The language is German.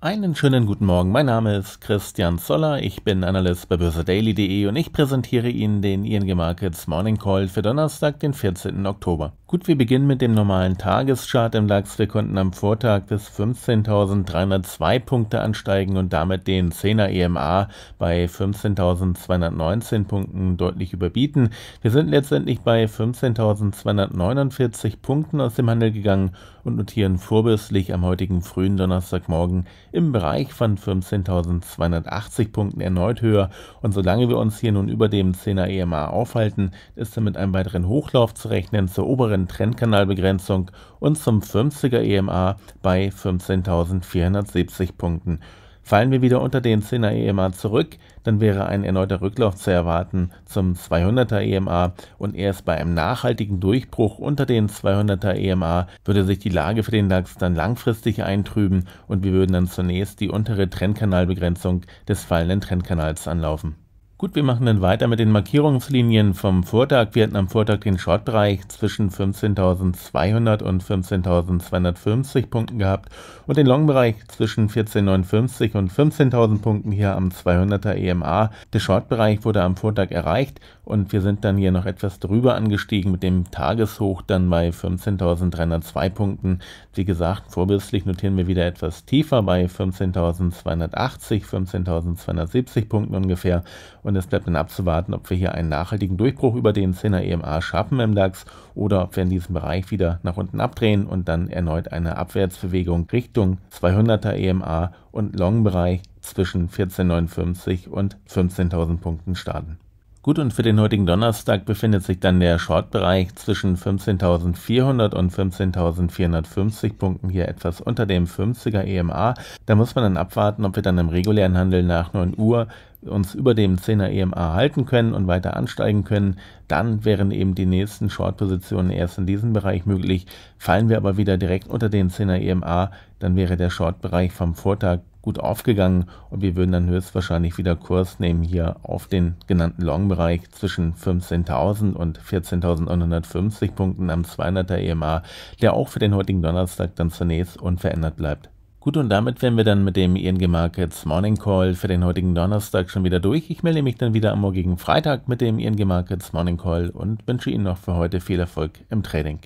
Einen schönen guten Morgen, mein Name ist Christian Zoller, ich bin Analyst bei börsedaily.de und ich präsentiere Ihnen den ING Markets Morning Call für Donnerstag, den 14. Oktober. Gut, wir beginnen mit dem normalen Tageschart im DAX. Wir konnten am Vortag bis 15.302 Punkte ansteigen und damit den 10er EMA bei 15.219 Punkten deutlich überbieten. Wir sind letztendlich bei 15.249 Punkten aus dem Handel gegangen und notieren vorbürstlich am heutigen frühen Donnerstagmorgen im Bereich von 15.280 Punkten erneut höher und solange wir uns hier nun über dem 10er EMA aufhalten, ist damit ein weiteren Hochlauf zu rechnen zur oberen Trendkanalbegrenzung und zum 50er EMA bei 15.470 Punkten. Fallen wir wieder unter den 10er EMA zurück, dann wäre ein erneuter Rücklauf zu erwarten zum 200er EMA und erst bei einem nachhaltigen Durchbruch unter den 200er EMA würde sich die Lage für den DAX dann langfristig eintrüben und wir würden dann zunächst die untere Trendkanalbegrenzung des fallenden Trendkanals anlaufen. Gut, wir machen dann weiter mit den Markierungslinien vom Vortag. Wir hatten am Vortag den Shortbereich zwischen 15.200 und 15.250 Punkten gehabt und den Longbereich zwischen 14.59 und 15.000 Punkten hier am 200er EMA. Der Shortbereich wurde am Vortag erreicht und wir sind dann hier noch etwas drüber angestiegen mit dem Tageshoch dann bei 15.302 Punkten. Wie gesagt, vorbildlich notieren wir wieder etwas tiefer bei 15.280, 15.270 Punkten ungefähr und es bleibt dann abzuwarten, ob wir hier einen nachhaltigen Durchbruch über den 10er EMA schaffen im DAX oder ob wir in diesem Bereich wieder nach unten abdrehen und dann erneut eine Abwärtsbewegung Richtung 200er EMA und Long-Bereich zwischen 1459 und 15.000 Punkten starten. Gut, und für den heutigen Donnerstag befindet sich dann der Short-Bereich zwischen 15.400 und 15.450 Punkten hier etwas unter dem 50er EMA. Da muss man dann abwarten, ob wir dann im regulären Handel nach 9 Uhr uns über dem 10er EMA halten können und weiter ansteigen können, dann wären eben die nächsten Short-Positionen erst in diesem Bereich möglich. Fallen wir aber wieder direkt unter den 10er EMA, dann wäre der Short-Bereich vom Vortag gut aufgegangen und wir würden dann höchstwahrscheinlich wieder Kurs nehmen hier auf den genannten Long-Bereich zwischen 15.000 und 14.950 Punkten am 200er EMA, der auch für den heutigen Donnerstag dann zunächst unverändert bleibt. Gut, und damit wären wir dann mit dem ING e Markets Morning Call für den heutigen Donnerstag schon wieder durch. Ich melde mich dann wieder am morgigen Freitag mit dem ING e Markets Morning Call und wünsche Ihnen noch für heute viel Erfolg im Trading.